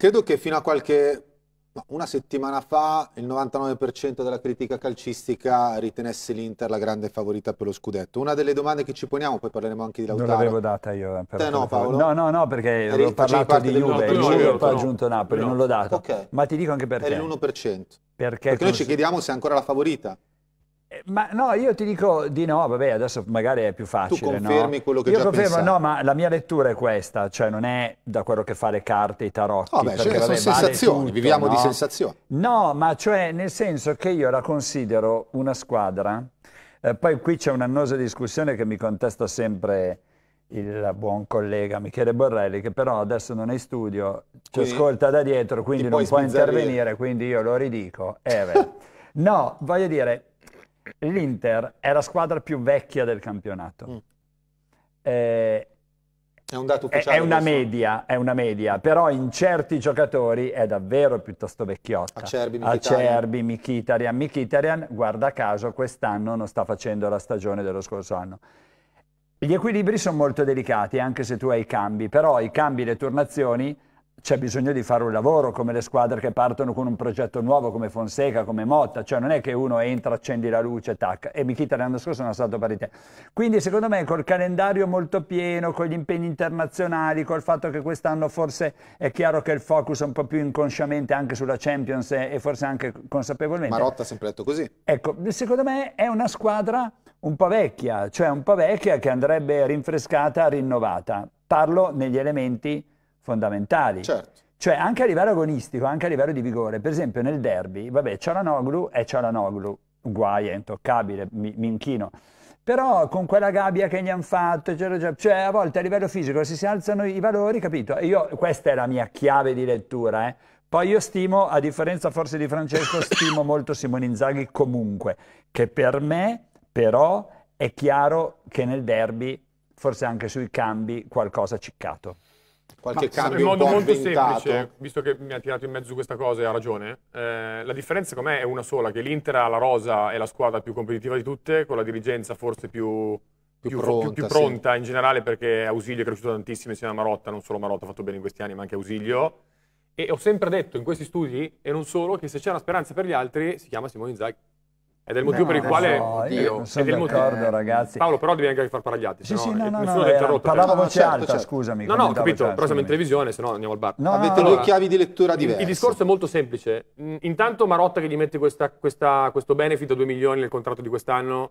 Credo che fino a qualche una settimana fa il 99% della critica calcistica ritenesse l'Inter la grande favorita per lo scudetto. Una delle domande che ci poniamo, poi parleremo anche di Lautaro. Non l'avevo data io. Eh, Te no Paolo? No, no, no, perché Eri, ho parlato di Juve, Juve no, no, ho aggiunto Napoli, non l'ho data. Okay. Ma ti dico anche perché. Per l'1%. Perché, perché noi ci chiediamo se è ancora la favorita. Eh, ma no, io ti dico di no, vabbè, adesso magari è più facile. Tu confermi no? quello che io già confermo, pensavi. no, ma la mia lettura è questa, cioè non è da quello che fa le carte, i tarocchi. No, beh, perché, cioè, vabbè, sono vale sensazioni, tutto, viviamo no? di sensazioni. No, ma cioè nel senso che io la considero una squadra, eh, poi qui c'è un'annosa discussione che mi contesta sempre il buon collega Michele Borrelli, che però adesso non è in studio, ci quindi, ascolta da dietro, quindi non può intervenire, quindi io lo ridico. Eh, no, voglio dire, l'Inter è la squadra più vecchia del campionato. Mm. Eh, è un dato ufficiale. È, una media, è una, media, però in certi giocatori è davvero piuttosto vecchiotta. Acerbi, Mkhitaryan. Acerbi, guarda caso, quest'anno non sta facendo la stagione dello scorso anno. Gli equilibri sono molto delicati, anche se tu hai i cambi, però i cambi le turnazioni c'è bisogno di fare un lavoro, come le squadre che partono con un progetto nuovo, come Fonseca, come Motta, cioè non è che uno entra, accendi la luce, tac, e Michita l'anno scorso non è stato pari te. Quindi secondo me col calendario molto pieno, con gli impegni internazionali, col fatto che quest'anno forse è chiaro che il focus è un po' più inconsciamente anche sulla Champions e forse anche consapevolmente. Marotta ha sempre detto così. Ecco, secondo me è una squadra un po' vecchia, cioè un po' vecchia che andrebbe rinfrescata, rinnovata. Parlo negli elementi fondamentali. Certo. Cioè anche a livello agonistico, anche a livello di vigore. Per esempio nel derby, vabbè, Cialanoglu è Cialanoglu, guai, è intoccabile, mi, mi inchino però con quella gabbia che gli hanno fatto, cioè a volte a livello fisico si, si alzano i valori, capito? io, questa è la mia chiave di lettura, eh. Poi io stimo, a differenza forse di Francesco, stimo molto Simone Inzaghi comunque, che per me però è chiaro che nel derby, forse anche sui cambi, qualcosa ha ciccato qualche Ma cambio in modo molto avventato. semplice, visto che mi ha tirato in mezzo questa cosa e ha ragione, eh, la differenza com'è è una sola, che l'Inter ha la rosa è la squadra più competitiva di tutte, con la dirigenza forse più, più, più pronta, più, pronta sì. in generale, perché Ausilio è cresciuto tantissimo insieme a Marotta, non solo Marotta ha fatto bene in questi anni, ma anche Ausilio. E ho sempre detto in questi studi, e non solo, che se c'è una speranza per gli altri si chiama Simone Inzaghi. Ed è il motivo no, per il quale... io non sono d'accordo, eh, ragazzi. Paolo, però devi anche far parlare gli altri. Sì, sì, no, no, no, era, eh, parlavo voce certo, alta, certo. scusami. No, no, ho capito, però siamo in televisione, se no andiamo al bar. No, Avete due chiavi di lettura diverse. Il, discorso è molto semplice. Mm, intanto Marotta che gli mette questa, questa, questo benefit a 2 milioni nel contratto di quest'anno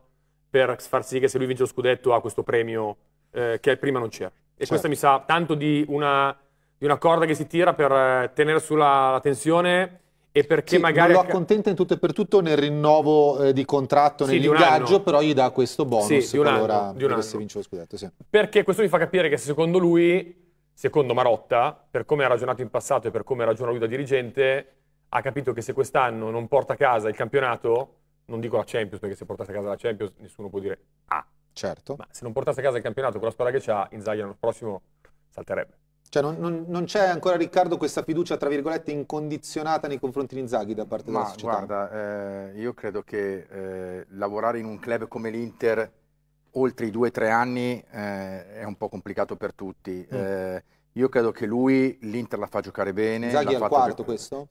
per far sì che se lui vince lo scudetto ha questo premio eh, che prima non c'era. E certo. questa mi sa tanto di una, di una corda che si tira per eh, tenere sulla tensione e perché sì, magari... Non lo accontenta in tutto e per tutto nel rinnovo eh, di contratto, sì, nell'ingaggio, però gli dà questo bonus sì, di un anno, di un anno. vincere lo scudetto. Sì. Perché questo mi fa capire che secondo lui, secondo Marotta, per come ha ragionato in passato e per come ragiona lui da dirigente, ha capito che se quest'anno non porta a casa il campionato, non dico la Champions, perché se portasse a casa la Champions nessuno può dire ah. Certo. Ma se non portasse a casa il campionato con la squadra che ha, Inzaghi l'anno prossimo salterebbe. Cioè non, non, non, c'è ancora Riccardo questa fiducia, tra virgolette, incondizionata nei confronti di Inzaghi da parte Ma, della società? guarda, eh, io credo che eh, lavorare in un club come l'Inter oltre i due o tre anni eh, è un po' complicato per tutti. Mm. Eh, io credo che lui, l'Inter la fa giocare bene. Inzaghi al quarto gio- questo?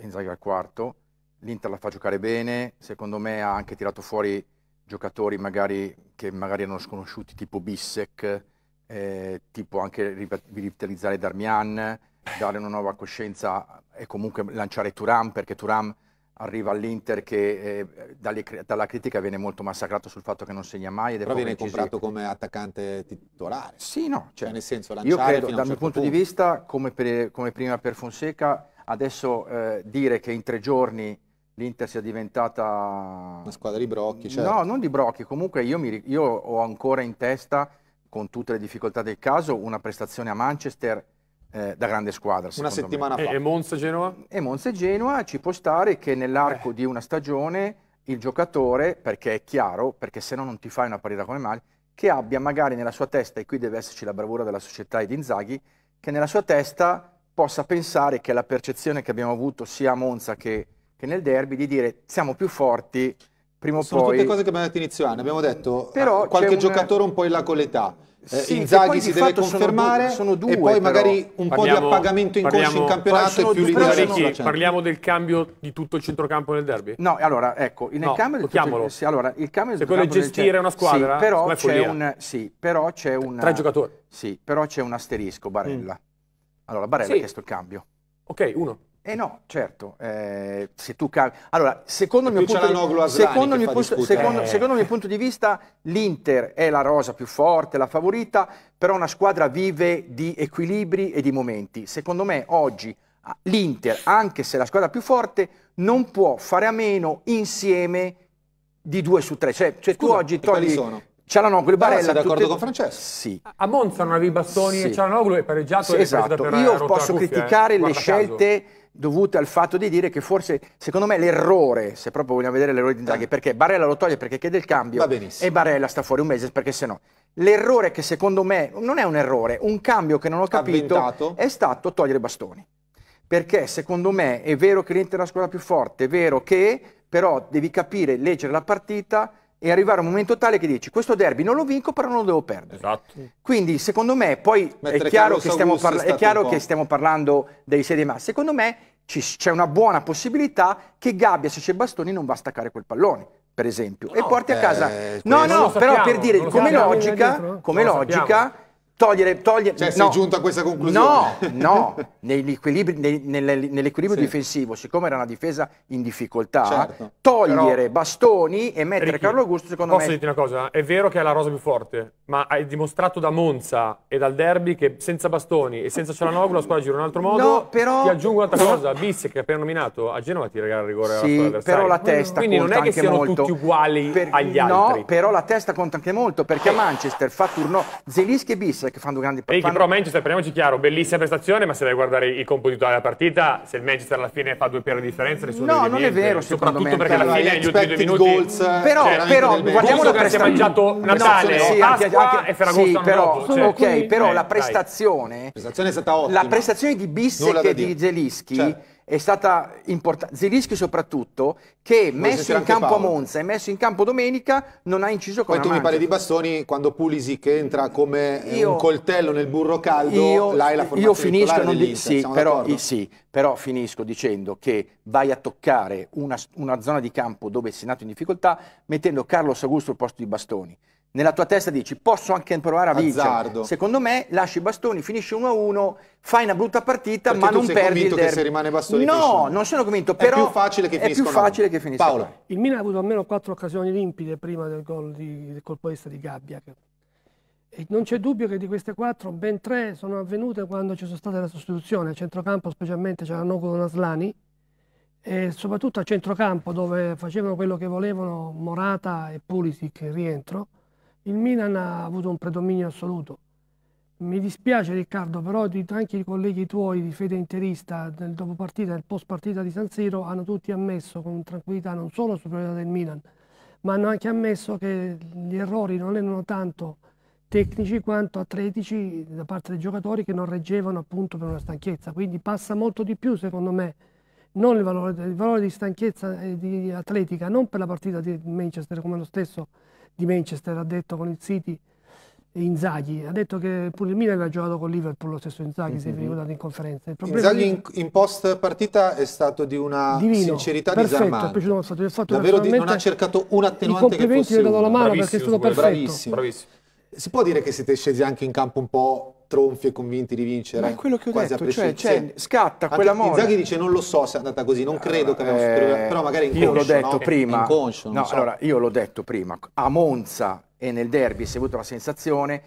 Inzaghi al quarto. L'Inter la fa giocare bene, secondo me ha anche tirato fuori giocatori magari, che magari erano sconosciuti tipo Bissek, eh, tipo anche rivitalizzare Darmian, dare una nuova coscienza e comunque lanciare Turam, perché Turam arriva all'Inter che eh, dalle, dalla critica viene molto massacrato sul fatto che non segna mai ed però viene incisivo. comprato come attaccante titolare sì no cioè, cioè nel senso io credo dal certo mio punto, punto, di vista come, per, come, prima per Fonseca adesso eh, dire che in tre giorni l'Inter sia diventata una squadra di brocchi certo. no non di brocchi comunque io, mi, io ho ancora in testa con tutte le difficoltà del caso, una prestazione a Manchester eh, da grande squadra. Una settimana me. fa. E, Monza e Monza Genoa? E Monza e Genoa ci può stare che nell'arco eh. di una stagione il giocatore, perché è chiaro, perché se no non ti fai una partita come mai, che abbia magari nella sua testa, e qui deve esserci la bravura della società e di Inzaghi, che nella sua testa possa pensare che la percezione che abbiamo avuto sia a Monza che, che nel derby di dire siamo più forti prima o Sono poi. Sono tutte cose che abbiamo detto inizio anno, abbiamo detto Però ah, qualche un... giocatore un po' in là con l'età eh, sì, Inzaghi si deve confermare sono due, sono due, e poi magari un parliamo, po' di appagamento in corso in campionato e più l'inizio. Parliamo del cambio di tutto il centrocampo nel derby? No, allora, ecco, nel no, cambio del tutto, sì, allora, il cambio del Se quello gestire una squadra, sì, però c'è un sì, però c'è un tre giocatori. Sì, però c'è un asterisco Barella. Mm. Allora, Barella sì. ha chiesto il cambio. Ok, uno. Eh no, certo, eh, se tu cambi... Allora, secondo, il mio, secondo, mio, posto, secondo, eh. secondo il mio punto di vista, l'Inter è la rosa più forte, la favorita, però una squadra vive di equilibri e di momenti. Secondo me oggi ah, l'Inter, anche se è la squadra più forte, non può fare a meno insieme di due su tre. Cioè, cioè Scusa, tu oggi togli... Sono? Cialanoglu e Barella. Sei d'accordo tutte... con Francesco? Sì. A Monza non avevi bastoni sì. e Cialanoglu è pareggiato. Sì, esatto. Io posso eh. criticare eh? le Guarda scelte... Caso dovute al fatto di dire che forse, secondo me, l'errore, se proprio vogliamo vedere l'errore di Draghi, eh. perché Barella lo toglie perché chiede il cambio e Barella sta fuori un mese perché se no. L'errore che secondo me non è un errore, un cambio che non ho capito Avventato. è stato togliere i bastoni. Perché secondo me è vero che l'Inter è una squadra più forte, è vero che però devi capire, leggere la partita e arrivare a un momento tale che dici questo derby non lo vinco però non lo devo perdere. Esatto. Quindi secondo me, poi è chiaro, che stiamo, parla- è chiaro che stiamo, parlando dei sedi ma secondo me c'è una buona possibilità che Gabbia se c'è Bastoni non va a staccare quel pallone per esempio no, e porti a casa eh, no no però per dire come logica, come logica togliere, togliere. Cioè, no. sei giunto a questa conclusione? No, no, nell'equilibrio, nell'equilibrio sì. difensivo, siccome era una difesa in difficoltà, certo. togliere Però... bastoni e mettere Ricky, Carlo Augusto, secondo posso me. Posso dirti una cosa? È vero che è la rosa più forte, ma hai dimostrato da Monza e dal derby che senza bastoni e senza Cialanoglu la squadra gira in un altro modo. No, però... Ti aggiungo un'altra cosa, Bisse che ha appena nominato, a Genova ti regala il rigore sì, alla però la testa Quindi non è che siano molto. tutti uguali per... agli altri. No, però la testa conta anche molto, perché a eh. Manchester fa turno Zelischi e Bisse Juventus che fanno grandi partite. Fanno... Però Manchester, prendiamoci chiaro, bellissima prestazione, ma se vai a guardare i composito della partita, se il Manchester alla fine fa due piedi di differenza, nessuno No, non è vero, soprattutto me. perché alla fine gli ultimi due minuti goals, però, cioè, però guardiamo la prestazione. Si è mangiato Natale, no, sì, Pasqua anche, e Ferragosto sì, però, dopo, cioè. ok, però eh, la prestazione La prestazione è stata ottima. La prestazione di Bissek e di Zelischi cioè, è stata importante. Zelischi soprattutto, che Vuoi messo in campo Paolo. a Monza e messo in campo domenica, non ha inciso con Poi tu mi parli di Bastoni, quando Pulisic entra come eh, io, un coltello nel burro caldo, io, là è la formazione Io finisco, non di, sì, però, sì, però, finisco dicendo che vai a toccare una, una zona di campo dove sei nato in difficoltà, mettendo Carlos Augusto al posto di Bastoni nella tua testa dici posso anche provare a vincere. Secondo me lasci i bastoni, finisci 1-1, fai una brutta partita, Perché ma non perdi il derby. Perché se rimane bastoni No, non sono convinto, però è più facile che finisca. È più facile che finisca. Paolo. Il Milan ha avuto almeno quattro occasioni limpide prima del gol di, del colpo di testa di Gabbia. E non c'è dubbio che di queste quattro ben tre sono avvenute quando ci sono state la sostituzione, a centrocampo specialmente c'era Noco con Aslani e soprattutto a centrocampo dove facevano quello che volevano Morata e Pulisic in rientro il Milan ha avuto un predominio assoluto. Mi dispiace Riccardo, però anche i colleghi tuoi di fede interista nel dopo partita e post partita di San Siro hanno tutti ammesso con tranquillità non solo la superiorità del Milan, ma hanno anche ammesso che gli errori non erano tanto tecnici quanto atletici da parte dei giocatori che non reggevano appunto per una stanchezza. Quindi passa molto di più secondo me non il valore, il valore di stanchezza e di atletica, non per la partita di Manchester come lo stesso di Manchester ha detto con il City Inzaghi ha detto che pure il Milan ha giocato con Liverpool lo stesso Inzaghi mm -hmm. se vi ricordate in conferenza il Inzaghi in, in, post partita è stato di una Divino, sincerità perfetto, disarmante è piaciuto davvero di, non ha cercato un attenuante i complimenti che fosse gli ho dato la mano perché è stato perfetto bravissimo. bravissimo si può dire che siete scesi anche in campo un po' tronfi e convinti di vincere. Ma è quello che ho detto, cioè, cioè, scatta quella morte. Zaghi dice non lo so se è andata così, non credo che aveva eh, però magari è inconscio, Io l'ho detto no? prima. inconscio, no, so. allora, io l'ho detto prima, a Monza e nel derby si è avuto la sensazione,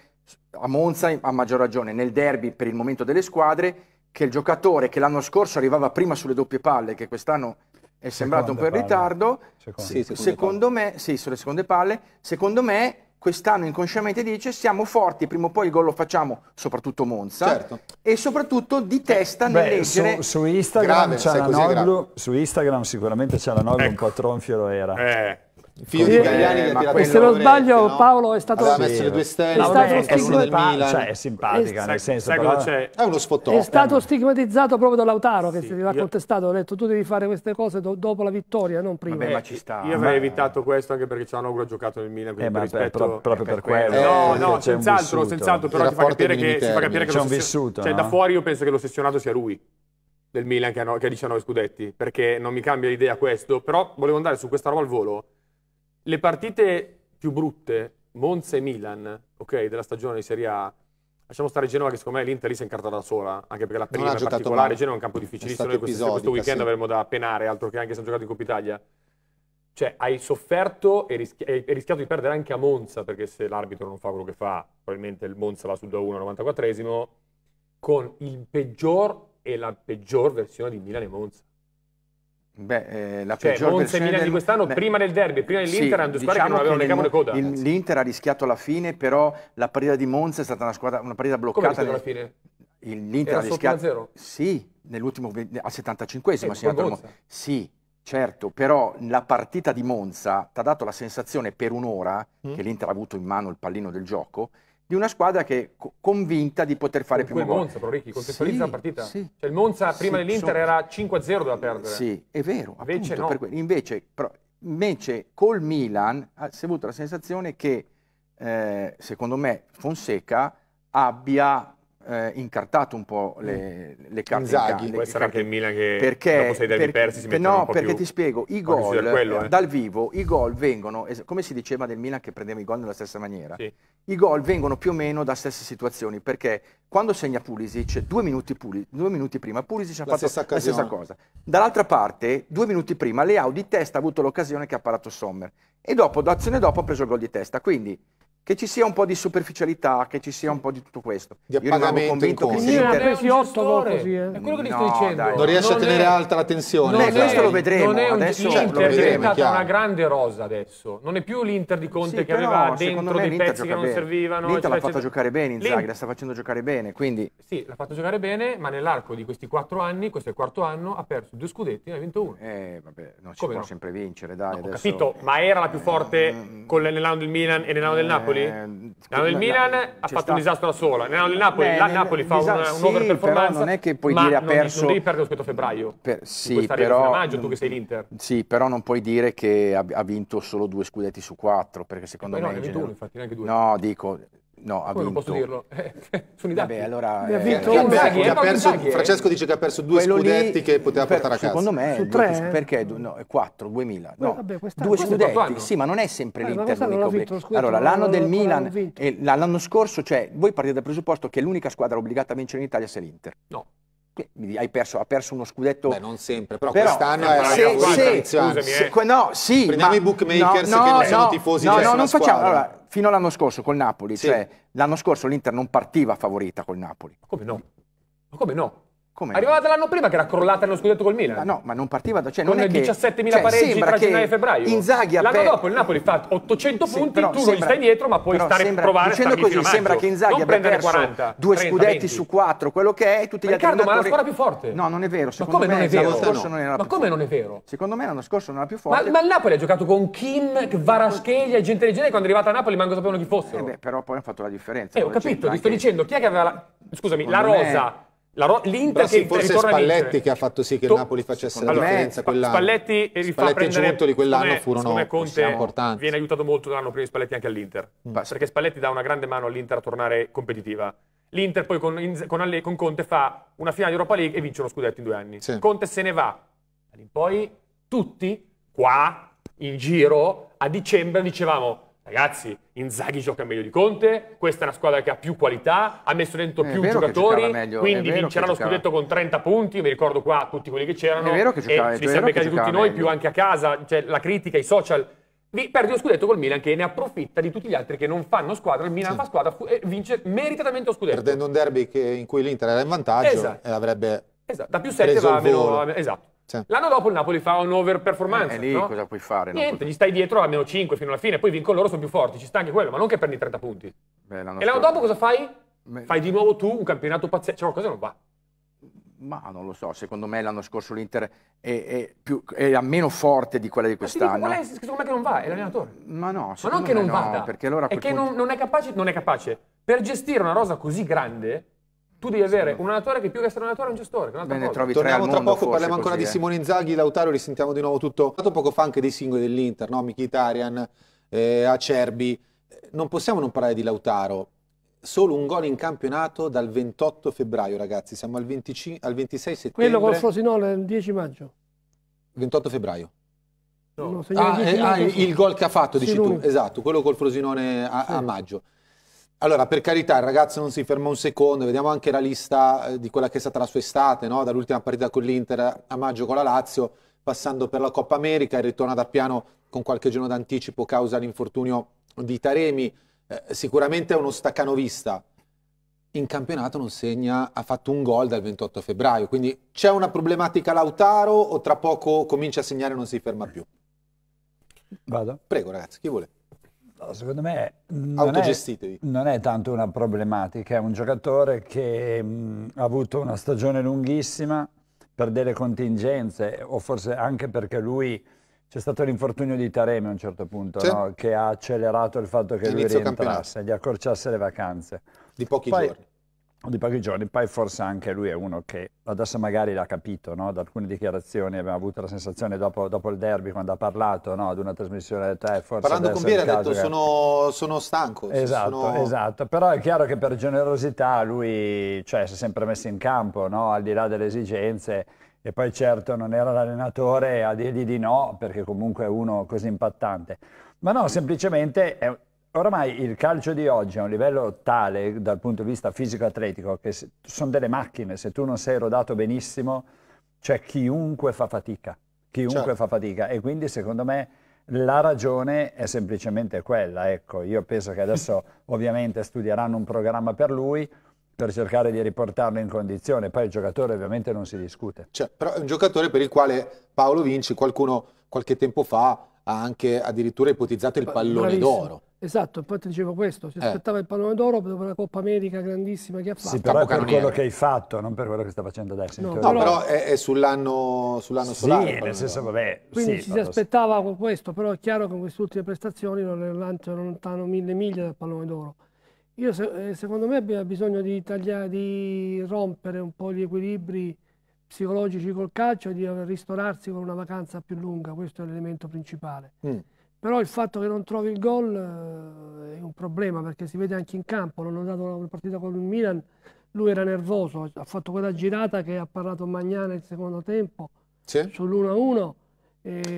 a Monza a maggior ragione, nel derby per il momento delle squadre, che il giocatore che l'anno scorso arrivava prima sulle doppie palle, che quest'anno è sembrato seconde un po' in ritardo, secondo, sì, secondo me, sì, sulle seconde palle, secondo me quest'anno inconsciamente dice siamo forti, prima o poi il gol lo facciamo, soprattutto Monza, certo. e soprattutto di testa nel Beh, leggere... Su, su Instagram, grave, Cialanoglu, su Instagram sicuramente Cialanoglu ecco. un po' tronfio lo era. Eh figlio di Gagliani eh, che e se non sbaglio no? Paolo è stato aveva messo le due stelle è stato è, stigma... è, cioè, è simpatica è, nel senso però... è uno spottone è stato eh. stigmatizzato proprio da Lautaro che sì, si era io... contestato ha detto tu devi fare queste cose do dopo la vittoria non prima Vabbè, ma eh, ci sta io avrei ma... evitato questo anche perché Cianoglu ha giocato nel Milan quindi eh, rispetto per, proprio per quello eh, no eh, no senz'altro senz'altro però ti fa capire che si fa capire che c'è un vissuto cioè da fuori io penso che l'ossessionato sia lui del Milan che ha 19 scudetti perché non mi cambia l'idea questo però volevo andare su questa roba al volo le partite più brutte, Monza e Milan, ok, della stagione di Serie A, Lasciamo stare Genova che secondo me l'Inter lì si è incartata da sola, anche perché la prima in particolare, Genova è un campo difficilissimo, noi questo, questo weekend sì. avremo da penare, altro che anche se hanno giocato in Coppa Italia. Cioè hai sofferto e, rischi- e rischiato di perdere anche a Monza, perché se l'arbitro non fa quello che fa, probabilmente il Monza va sul 2-1 al 94esimo, con il peggior e la peggior versione di Milan e Monza. Beh, eh, la cioè, peggior Monza e Milan del... di quest'anno, Beh, prima del derby, prima dell'Inter, erano due squadre che non diciamo avevano le cavole coda. L'Inter ha rischiato la fine, però la partita di Monza è stata una, squadra, una partita bloccata. Come alla fine? L'Inter ha rischiato. Sì, nell'ultimo, al 75esimo. Eh, sì, certo, però la partita di Monza ti ha dato la sensazione per un'ora mm. che l'Inter ha avuto in mano il pallino del gioco di una squadra che è convinta di poter fare più gol. Come Monza, però Ricchi, contestualizza sì, la partita. Sì, cioè, il Monza prima sì, dell'Inter sono... era 5-0 da perdere. Sì, è vero. Invece appunto, no. per... invece, però, invece col Milan si è avuto la sensazione che, eh, secondo me, Fonseca abbia eh, incartato un po' le, mm. le carte. Inzaghi, in può essere anche il Milan che perché, dopo sei derby per, persi si mette No, perché più, ti spiego, i gol quello, eh. dal vivo, i gol vengono, come si diceva del Milan che prendeva i gol nella stessa maniera, sì. i gol vengono più o meno da stesse situazioni, perché quando segna Pulisic, due minuti, Pulisic, due minuti prima Pulisic ha la fatto stessa la stessa cosa. Dall'altra parte, due minuti prima, Leao di testa ha avuto l'occasione che ha parato Sommer e dopo, d'azione dopo, ha preso il gol di testa. Quindi che ci sia un po' di superficialità, che ci sia un po' di tutto questo. Di appagamento in conto. Io ne ho così, eh. È quello che gli sto dicendo. Dai. Non riesce a tenere è... alta l'attenzione. Beh, questo è, lo vedremo. Non è un... adesso L'Inter lo vedremo, è diventata una grande rosa adesso. Non è più l'Inter di Conte sì, che però, aveva dentro dei pezzi che non bene. servivano. L'Inter l'ha fatto giocare bene Inzaghi, la sta facendo giocare bene, quindi... Sì, l'ha fatto giocare bene, ma nell'arco di questi quattro anni, questo è il quarto anno, ha perso due scudetti e ne ha vinto uno. Eh, vabbè, non si può sempre vincere, dai. Ho capito, ma era la più forte mm. nell'anno del Milan e nell'anno del eh, Napoli? Napoli? Eh, no, il Milan ha fatto sta... un disastro da sola. L'anno del Napoli, Beh, la Napoli fa disastro, una, un'over sì, performance. non è che puoi dire ha perso. Non devi perdere rispetto a febbraio. Per, sì, però. maggio, non, tu che sei l'Inter. Sì, però non puoi dire che ha, ha vinto solo due scudetti su quattro. Perché secondo eh, me. No, ne ha vinto uno, infatti, neanche due. No, dico No, ha Come vinto. posso dirlo? Eh, sono i dati. Vabbè, allora, ne ha eh, vinto eh, Inzaghi, ha perso, Francesco dice che ha perso due Quello scudetti lì, che poteva per, portare a casa. Secondo me, su tre, eh? perché no, 4, 2000. No, vabbè, due scudetti. Sì, ma non è sempre l'Inter l'unico. Vinto, allora, l'anno del Milan e l'anno scorso, cioè, voi partite dal presupposto che l'unica squadra obbligata a vincere in Italia sia l'Inter. No. Perso, ha perso uno scudetto. Beh, non sempre, però, però quest'anno è eh, se, se, se, se, no, sì, Prendiamo ma, i bookmakers no, che non sono tifosi no, cioè, no, non facciamo, allora, fino all'anno scorso col Napoli, sì. cioè l'anno scorso l'Inter non partiva favorita col Napoli. Ma come no? Ma come no? Come? Arrivava dall'anno prima che era crollata nello scudetto col Milan. Ma no, ma non partiva da... Cioè, con 17.000 cioè, pareggi tra gennaio e febbraio. Inzaghi ha L'anno dopo il Napoli fa 800 sì, punti, tu sembra, non gli stai dietro ma puoi stare sembra, provare Dicendo così sembra che Inzaghi abbia perso 40, due scudetti 20. su quattro, quello che è, tutti gli Riccardo, ma la una squadra più forte. No, non è vero. Secondo ma come me, l'anno Scorso non era ma come non è vero? Secondo me l'anno scorso non era più forte. Ma, il Napoli ha giocato con Kim, Varascheglia e gente del genere quando è arrivata a Napoli manco sapevano chi fossero. Eh beh, però poi hanno fatto la differenza. Eh, ho capito, ti sto dicendo, chi è che aveva... Scusami, la rosa Ro- L'Inter sì, che forse Spalletti che ha fatto sì che il Napoli facesse la allora, differenza. Eh, Quella... Spalletti, e Spalletti e Giuntoli quell'anno come, furono Conte importanti. Viene aiutato molto l'anno prima di Spalletti anche all'Inter, mm. perché Spalletti dà una grande mano all'Inter a tornare competitiva. L'Inter poi con, con, con Conte fa una finale di Europa League e vince uno scudetto in due anni. Sì. Conte se ne va. Poi tutti qua in giro a dicembre dicevamo Ragazzi, Inzaghi gioca meglio di Conte, questa è una squadra che ha più qualità, ha messo dentro più giocatori, meglio, quindi vincerà lo scudetto con 30 punti, mi ricordo qua tutti quelli che c'erano, è vero che giocava, e ci siamo beccati tutti noi, meglio. più anche a casa, cioè la critica, i social, vi perdi lo scudetto col Milan che ne approfitta di tutti gli altri che non fanno squadra, il Milan sì. fa squadra e vince meritatamente lo scudetto. Perdendo un derby che, in cui l'Inter era in vantaggio esatto. e eh, l'avrebbe esatto. da più 7 va a meno... Esatto. Cioè. L'anno dopo il Napoli fa un over performance. E eh, lì no? cosa puoi fare? Niente, gli stai dietro almeno 5 fino alla fine, poi vincono loro, sono più forti, ci sta anche quello, ma non che prendi 30 punti. Beh, l'anno e l'anno dopo cosa fai? Beh... Fai di nuovo tu un campionato pazzesco, cioè qualcosa non va. Ma non lo so, secondo me l'anno scorso l'Inter è, è, più, è a meno forte di quella di quest'anno. Ma è, secondo me che non va, è l'allenatore. Ma no, ma non che non no, vada, perché allora è che punto... non, non, è capace, non è capace. Per gestire una rosa così grande tu devi avere un allenatore che più che essere un allenatore è un gestore. È Bene, trovi Torniamo tre tra mondo, poco, parliamo ancora di eh. Simone Inzaghi, Lautaro, risentiamo di nuovo tutto. Ho poco fa anche dei singoli dell'Inter, no? Mkhitaryan, eh, Acerbi. Eh, non possiamo non parlare di Lautaro. Solo un gol in campionato dal 28 febbraio, ragazzi. Siamo al, 25, al 26 settembre. Quello col Frosinone il 10 maggio. 28 febbraio. No. No, ah, eh, ah, il gol che ha fatto, sì, dici lui. tu. Esatto, quello col Frosinone a, sì. a maggio. Allora, per carità, il ragazzo non si ferma un secondo, vediamo anche la lista eh, di quella che è stata la sua estate, no? dall'ultima partita con l'Inter a maggio con la Lazio, passando per la Coppa America, il ritorno ad Appiano con qualche giorno d'anticipo causa l'infortunio di Taremi, eh, sicuramente è uno staccanovista. In campionato non segna, ha fatto un gol dal 28 febbraio, quindi c'è una problematica Lautaro o tra poco comincia a segnare e non si ferma più? Vado. Prego ragazzi, chi vuole? No, secondo me non è, non è, tanto una problematica, è un giocatore che mh, mm, ha avuto una stagione lunghissima per delle contingenze o forse anche perché lui c'è stato l'infortunio di Taremi a un certo punto no? che ha accelerato il fatto che Inizio lui rientrasse, campionato. gli accorciasse le vacanze. Di pochi Poi, giorni di pochi giorni, poi forse anche lui è uno che adesso magari l'ha capito, no? da alcune dichiarazioni abbiamo avuto la sensazione dopo, dopo il derby quando ha parlato no? di una trasmissione, ha detto eh, forse Parlando con Bieri ha detto che... sono, sono, stanco. Esatto, sono... esatto, però è chiaro che per generosità lui cioè, si è sempre messo in campo, no? al di là delle esigenze e poi certo non era l'allenatore a dirgli di no perché comunque è uno così impattante. Ma no, semplicemente è, Oramai il calcio di oggi è un livello tale dal punto di vista fisico-atletico che se, sono delle macchine, se tu non sei rodato benissimo, cioè chiunque fa fatica, chiunque certo. fa fatica e quindi secondo me la ragione è semplicemente quella, ecco, io penso che adesso ovviamente studieranno un programma per lui per cercare di riportarlo in condizione, poi il giocatore ovviamente non si discute. Cioè, però è un giocatore per il quale Paolo Vinci qualcuno qualche tempo fa ha anche addirittura ipotizzato il pallone d'oro. Esatto, infatti dicevo questo, si eh. aspettava il pallone d'oro dopo la Coppa America grandissima che ha fatto. Sì, però per quello che hai fatto, non per quello che sta facendo adesso. No, no però è, è sull'anno, sull'anno sì, solare. Sì, nel senso, vabbè, Quindi sì, ci si aspettava con questo, però è chiaro che con queste ultime prestazioni non è lontano mille miglia dal pallone d'oro. Io, eh, secondo me, abbiamo bisogno di, tagliare, di rompere un po' gli equilibri psicologici col calcio e di ristorarsi con una vacanza più lunga, questo è l'elemento principale. Mm però il fatto che non trovi il gol eh, è un problema perché si vede anche in campo, l'ho notato la partita con il Milan, lui era nervoso, ha fatto quella girata che ha parlato Magnana il secondo tempo sì. sull'1-1.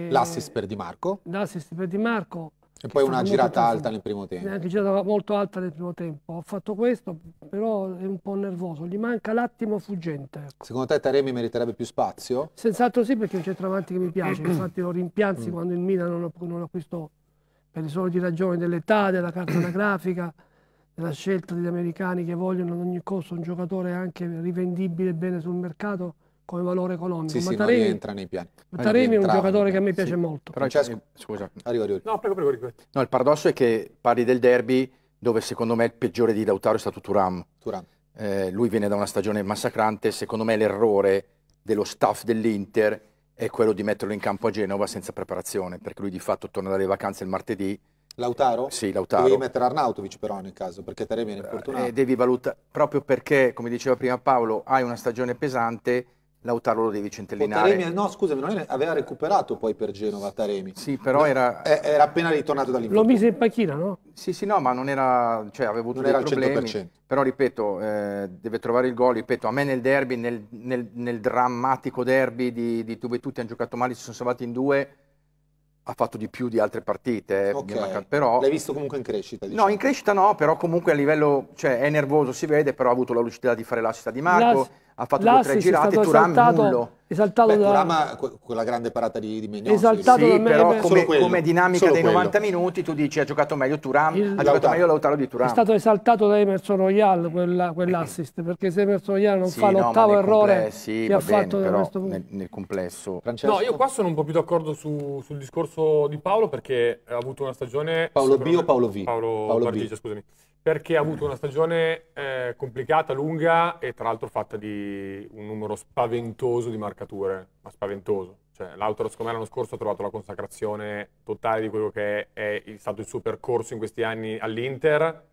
L'assist per Di Marco. L'assist per Di Marco, e poi una girata alta nel primo tempo. Una girata molto alta nel primo tempo. Ho fatto questo, però è un po' nervoso. Gli manca l'attimo fuggente. Ecco. Secondo te Taremi meriterebbe più spazio? Senz'altro sì, perché è un centravanti che mi piace. Infatti lo rimpianzi mm. quando il Milan non lo, non lo acquistò per le solite ragioni dell'età, della carta grafica, della scelta degli americani che vogliono ad ogni costo un giocatore anche rivendibile bene sul mercato come valore economico. Sì, Mattaremi, sì, no, entra nei piani. Mattaremi è un giocatore che a me piace sì. molto. Però Francesco, scusa, arrivo, arrivo. No, prego, prego, prego. No, il paradosso è che parli del derby dove secondo me il peggiore di Lautaro è stato Turam. Turam. Eh, lui viene da una stagione massacrante, secondo me l'errore dello staff dell'Inter è quello di metterlo in campo a Genova senza preparazione, perché lui di fatto torna dalle vacanze il martedì. Lautaro? Sì, Lautaro. Devi mettere Arnautovic però nel caso, perché Taremi è eh, infortunato. Eh, devi valutare, proprio perché, come diceva prima Paolo, hai una stagione pesante, Lautaro lo devi centellinare. Taremi, no, scusami, non aveva recuperato poi per Genova Taremi. Sì, però no, era... Eh, era appena ritornato dall'infortunio. L'ho mise in panchina, no? Sì, sì, no, ma non era... cioè aveva avuto non dei problemi. 100%. Però, ripeto, eh, deve trovare il gol. Ripeto, a me nel derby, nel, nel, nel drammatico derby di, di dove tutti hanno giocato male, si sono salvati in due, ha fatto di più di altre partite. Eh, okay. Manca... Però... L'hai visto comunque in crescita? Diciamo. No, in crescita no, però comunque a livello... cioè è nervoso, si vede, però ha avuto la lucidità di fare l'assist di Marco. La ha fatto due o tre girate, e Turam esaltato, nullo. Esaltato Beh, da... Turam quella grande parata di, di Mignon, Esaltato sì, da però me, eh, come, come, dinamica dei 90 minuti tu dici ha giocato meglio Turam, Il... ha giocato meglio Lautaro di Turam. È stato esaltato da Emerson Royal quell'assist, quell perché se Emerson Royal non sì, fa l'ottavo errore complesso, sì, che ha bene, fatto però, questo Nel, nel complesso. Francesco? No, io qua sono un po' più d'accordo su, sul discorso di Paolo perché ha avuto una stagione... Paolo B o Paolo V? Paolo, Paolo Bardigia, scusami perché ha avuto una stagione eh, complicata, lunga e tra l'altro fatta di un numero spaventoso di marcature, ma spaventoso. Cioè, Lautaro secondo me l'anno scorso ha trovato la consacrazione totale di quello che è, è stato il suo percorso in questi anni all'Inter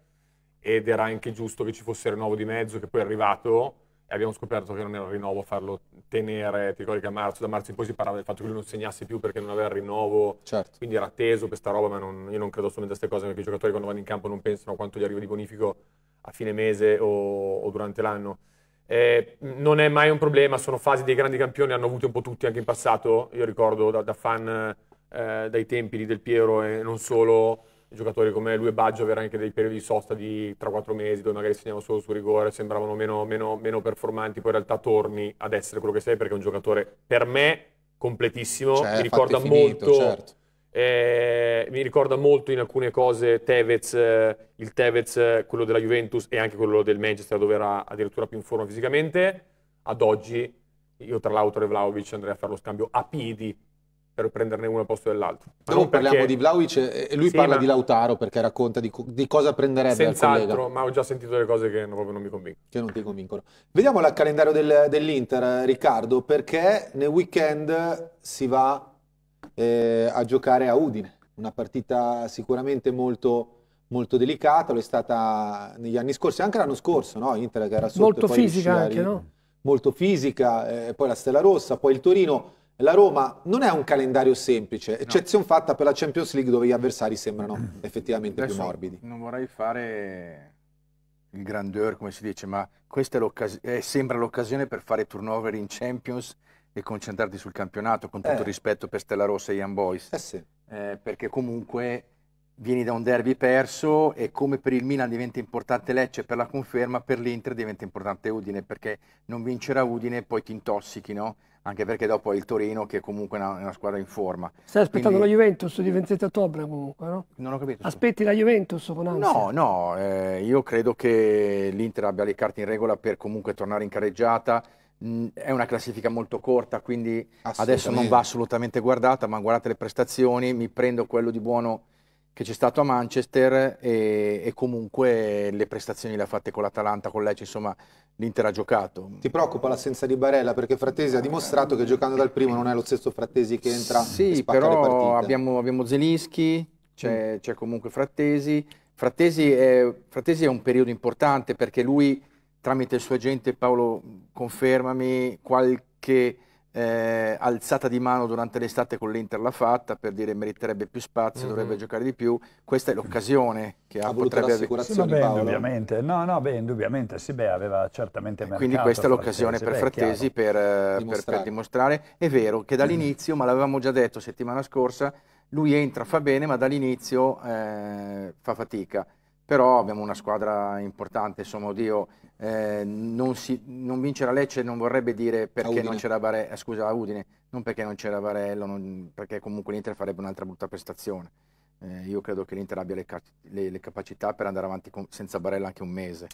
ed era anche giusto che ci fosse il rinnovo di mezzo che poi è arrivato e abbiamo scoperto che non era un rinnovo farlo tenere, ti ricordi che a marzo, da marzo in poi si parlava del fatto che lui non segnasse più perché non aveva il rinnovo, certo. quindi era atteso questa roba, ma non, io non credo assolutamente a queste cose perché i giocatori quando vanno in campo non pensano a quanto gli arriva di bonifico a fine mese o, o durante l'anno. Eh, non è mai un problema, sono fasi dei grandi campioni, hanno avuto un po' tutti anche in passato, io ricordo da, da fan eh, dai tempi di Del Piero e non solo giocatori come lui e Baggio avere anche dei periodi di sosta di 3-4 mesi dove magari segniamo solo su rigore, sembravano meno, meno, meno, performanti, poi in realtà torni ad essere quello che sei perché è un giocatore per me completissimo, cioè, mi ricorda finito, molto... Certo. Eh, mi ricorda molto in alcune cose Tevez, eh, il Tevez, eh, quello della Juventus e anche quello del Manchester dove era addirittura più in forma fisicamente. Ad oggi io tra l'altro e Vlaovic andrei a fare lo scambio a piedi per prenderne uno al posto dell'altro. Ma non perché... parliamo di Vlaovic e lui sì, parla ma... di Lautaro perché racconta di, co di cosa prenderebbe Senz'altro, ma ho già sentito delle cose che proprio non mi convincono. Che non ti convincono. Vediamo il calendario del, dell'Inter, Riccardo, perché nel weekend si va eh, a giocare a Udine. Una partita sicuramente molto molto delicata, lo è stata negli anni scorsi, anche l'anno scorso, no? Inter che era sotto. Molto fisica anche, no? Molto fisica, eh, poi la Stella Rossa, poi il Torino. La Roma non è un calendario semplice, eccezione no. fatta per la Champions League dove gli avversari sembrano mm. effettivamente Adesso più morbidi. Non vorrei fare il grandeur, come si dice, ma questa eh, sembra l'occasione per fare turnover in Champions e concentrarti sul campionato, con tutto eh. il eh. rispetto per Stella Rossa e Ian Boys. Eh sì. Eh, perché comunque vieni da un derby perso e come per il Milan diventa importante Lecce per la conferma, per l'Inter diventa importante Udine, perché non vincerà Udine e poi ti intossichi, no? anche perché dopo è il Torino che comunque è una, una squadra in forma. Stai aspettando Quindi... la Juventus di 27 ottobre comunque, no? Non ho capito. Aspetti la Juventus con ansia? No, no, eh, io credo che l'Inter abbia le carte in regola per comunque tornare in carreggiata. Mm, è una classifica molto corta, quindi adesso non va assolutamente guardata, ma guardate le prestazioni, mi prendo quello di buono che c'è stato a Manchester e, e, comunque le prestazioni le ha fatte con l'Atalanta, con Lecce, insomma l'Inter ha giocato. Ti preoccupa l'assenza di Barella perché Frattesi ha dimostrato che giocando dal primo non è lo stesso Frattesi che entra sì, però abbiamo, abbiamo, Zelinski, c'è, mm. comunque Frattesi. Frattesi è, Frattesi è un periodo importante perché lui tramite il suo agente, Paolo confermami, qualche eh, alzata di mano durante l'estate con l'Inter l'ha fatta per dire meriterebbe più spazio, mm-hmm. dovrebbe giocare di più. Questa è l'occasione che ha, ha potrebbe avere. Sì, beh, indubbiamente. No, no, beh, indubbiamente, sì, beh, aveva certamente eh, mercato. Quindi questa è l'occasione frattesi, per Frattesi eh, per, per, per, dimostrare. È vero che dall'inizio, mm-hmm. ma l'avevamo già detto settimana scorsa, lui entra, fa bene, ma dall'inizio eh, fa fatica però abbiamo una squadra importante, insomma, oddio, eh, non, si, non vince la Lecce non vorrebbe dire perché non c'era Barello, eh, scusa Udine, non perché non c'era Barello, non, perché comunque l'Inter farebbe un'altra brutta prestazione. Eh, io credo che l'Inter abbia le, ca le, le, capacità per andare avanti con, senza Barello anche un mese.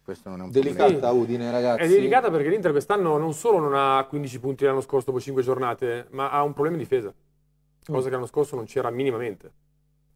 Questo non è un delicata problema. Udine, ragazzi. È delicata perché l'Inter quest'anno non solo non ha 15 punti l'anno scorso dopo 5 giornate, ma ha un problema in difesa, cosa mm. che l'anno scorso non c'era minimamente.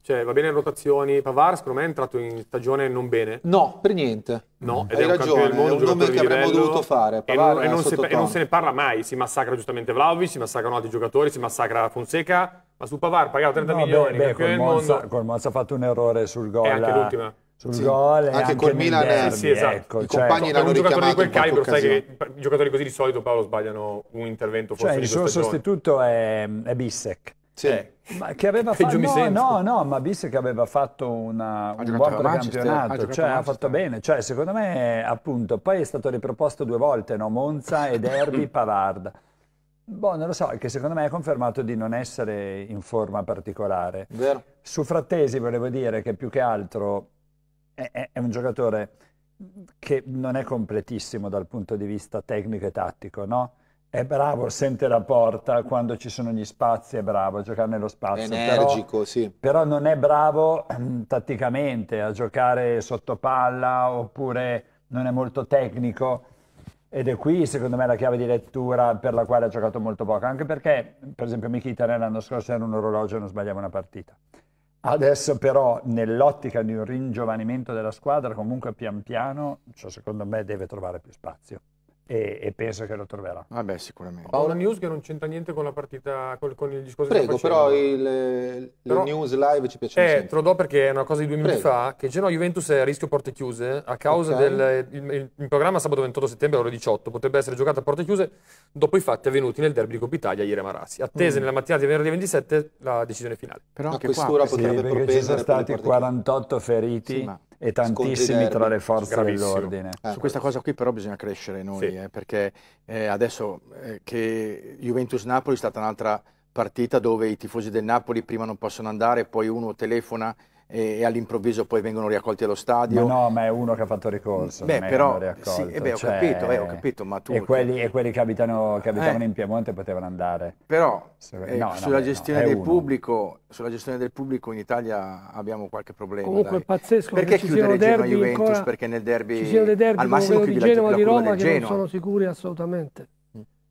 Cioè, va bene le rotazioni. Pavar, secondo me, è entrato in stagione non bene. No, per niente. No, ed Hai è un ragione, del mondo, è un nome che avremmo dovuto fare. e non, e non se, e non se ne parla mai. Si massacra giustamente Vlaovic, si massacrano altri giocatori, si massacra Fonseca. Ma su Pavar pagato 30 no, milioni. Beh, beh, col, Monza, col Monza ha fatto un errore sul gol. E anche l'ultima sul sì. gol anche, anche col Milan derby, sì, esatto. ecco, i cioè, compagni l'hanno un giocatore di quel calibro sai che i giocatori così di solito Paolo sbagliano un intervento forse cioè, il suo sostituto è, Bissek. Sì. Eh, ma che aveva fatto no, no, no, ma visto che aveva fatto una, un buon precampionato, cioè ha fatto bene, cioè secondo me appunto, poi è stato riproposto due volte, no? Monza e Derby Pavard. Boh, non lo so, che secondo me è confermato di non essere in forma particolare. Vero. Su Frattesi volevo dire che più che altro è, è, è un giocatore che non è completissimo dal punto di vista tecnico e tattico, no? È bravo, sente la porta, quando ci sono gli spazi è bravo a giocare nello spazio. È Energico, però, sì. Però non è bravo ehm, tatticamente a giocare sotto palla oppure non è molto tecnico ed è qui secondo me la chiave di lettura per la quale ha giocato molto poco, anche perché per esempio Mkhitaryan l'anno scorso era un orologio e non sbagliava una partita. Adesso però nell'ottica di un ringiovanimento della squadra comunque pian piano, cioè secondo me deve trovare più spazio e, e, penso che lo troverà. Ah beh, sicuramente. Paola news che non c'entra niente con la partita, con, con il discorso Prego, che però il, le però, news live ci piace. Eh, te lo do perché è una cosa di due minuti Prego. fa, che Genoa-Juventus è a rischio porte chiuse a causa okay. del il, il, il, programma sabato 28 settembre alle ore 18, potrebbe essere giocata a porte chiuse dopo i fatti avvenuti nel derby di Coppa Italia ieri a Marassi. Attese mm. nella mattinata di venerdì 27 la decisione finale. Però a quest'ora qua, potrebbe sì, potrebbe propendere... Ci sono stati 48 feriti. Sì, ma e tantissimi tra le forze dell'ordine. Eh, Su questa cosa qui però bisogna crescere noi, sì. eh, perché eh, adesso eh, che Juventus-Napoli è stata un'altra partita dove i tifosi del Napoli prima non possono andare, poi uno telefona e, all'improvviso poi vengono riaccolti allo stadio. Ma no, ma è uno che ha fatto ricorso. Beh, però, sì, eh beh, ho, cioè, capito, eh, ho capito, ma tu... E quelli, e quelli che, abitano, che abitavano eh, in Piemonte potevano andare. Però su, eh, no, sulla, no, gestione no, del pubblico, sulla gestione del pubblico in Italia abbiamo qualche problema. Comunque dai. è pazzesco. Perché chiudere Genova-Juventus? Perché nel derby, ci siano dei derby al massimo chiudi di Genova, la, la Roma che non sono sicuri assolutamente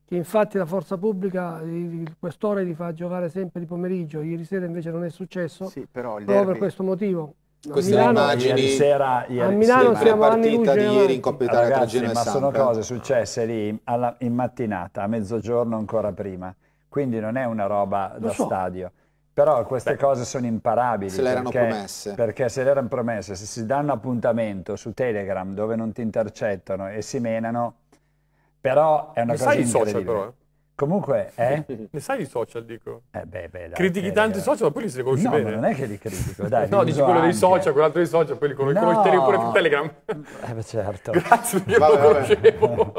che infatti la forza pubblica quest'ora li fa giocare sempre di pomeriggio, ieri sera invece non è successo, sì, però proprio derby... per questo motivo. Queste Milano, immagini, ieri sera, ieri, a Milano sì, siamo anni luce, di ieri in Coppa Italia ragazzi, tra Genoa ma sono cose successe lì alla, in mattinata, a mezzogiorno ancora prima, quindi non è una roba Lo da so. stadio. Però queste Beh, cose sono imparabili. Se le erano promesse. Perché se le erano promesse, se si danno appuntamento su Telegram dove non ti intercettano e si menano, però è una ne cosa sai incredibile. Social, però, eh? Comunque, eh? ne sai i social, dico. Eh beh, beh, dai, Critichi eh, tanto i social, ma poi li si riconosci no, bene. No, non è che li critico, dai. no, dici quello anche. dei social, quell'altro dei social, poi li conosci no. pure su Telegram. Eh beh, certo. Grazie, perché vabbè, lo conoscevo.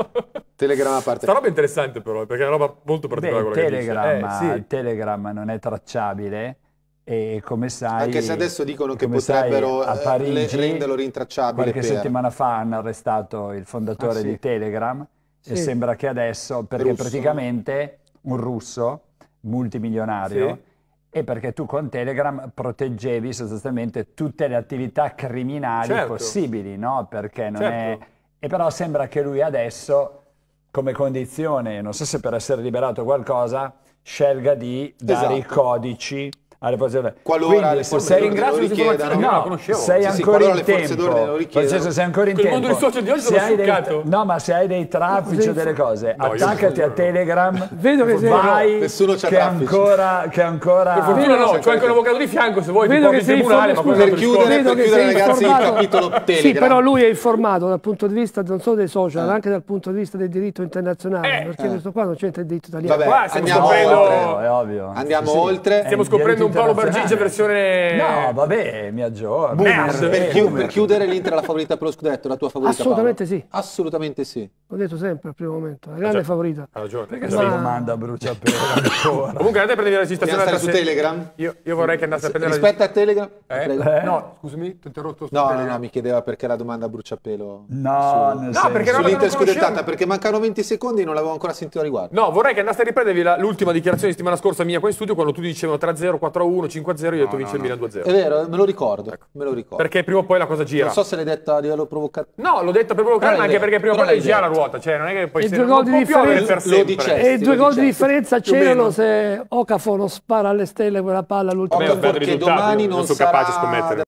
Telegram a parte. Sta roba interessante però, perché è una roba molto particolare beh, Telegram, eh, sì. Eh, Telegram non è tracciabile e come sai... Anche se adesso dicono che potrebbero a eh, Parigi, renderlo rintracciabile. Qualche per... settimana fa hanno arrestato il fondatore ah, sì. di Telegram sì. e sembra che adesso, perché russo. praticamente un russo multimilionario sì. e perché tu con Telegram proteggevi sostanzialmente tutte le attività criminali certo. possibili, no? Perché non certo. è... E però sembra che lui adesso, come condizione, non so se per essere liberato qualcosa, scelga di dare esatto. i codici alle forze dell'ordine. Qualora Quindi, se sei in grado di chiedere, no, sei sì, ancora in tempo. senso, sei ancora in tempo. se hai dei, no, ma se hai dei traffici o delle cose, no, attaccati a Telegram. Vedo che sei vai, nessuno c'ha che ancora, che ancora. Per fortuna no, c'ho anche un avvocato di fianco se vuoi. Vedo che sei tribunale, ma per chiudere, ragazzi il capitolo Telegram. Sì, però lui è informato dal punto di vista non solo dei social, ma eh. anche dal punto di vista del diritto internazionale, eh. perché eh. questo qua non c'entra il diritto italiano. Vabbè, andiamo oltre. Andiamo oltre. Stiamo scoprendo un Paolo Bargigi versione... No, vabbè, mi aggiorno. Boomer. Per, chi, boomer. per chiudere l'Inter la favorita per lo scudetto, la tua favorita Assolutamente Paolo. sì. Assolutamente sì. L'ho detto sempre al primo momento, la grande favorita. Ha ragione. Perché questa Ma... domanda brucia per ancora. Comunque andate a prendere la registrazione. Andate su Telegram? Io, io, vorrei che andasse a prendere Rispetto la registrazione. a Telegram? Eh? Eh? No, scusami, ti ho interrotto No, Telegram. no, mi chiedeva perché la domanda bruciapelo No, su... no, perché scudettata, perché mancano 20 secondi e non l'avevo ancora sentito a riguardo. No, vorrei che andaste a riprendervi l'ultima dichiarazione di settimana scorsa mia qua in studio quando tu dicevano 3-0, 4 4-1, 5-0, io ho detto no, vince no, il Milan 2-0. È vero, me lo, ricordo, ecco. me lo ricordo. Perché prima o poi la cosa gira. Non so se l'hai detto a livello provocativo. No, l'ho detto per provocare, ma anche perché prima o poi lei gira la ruota, cioè non è che poi si se due gol di differenza lo dicesti, E due gol di differenza c'erano se Okafor non spara alle stelle quella palla l'ultimo. Perché domani non sono capace di scommettere.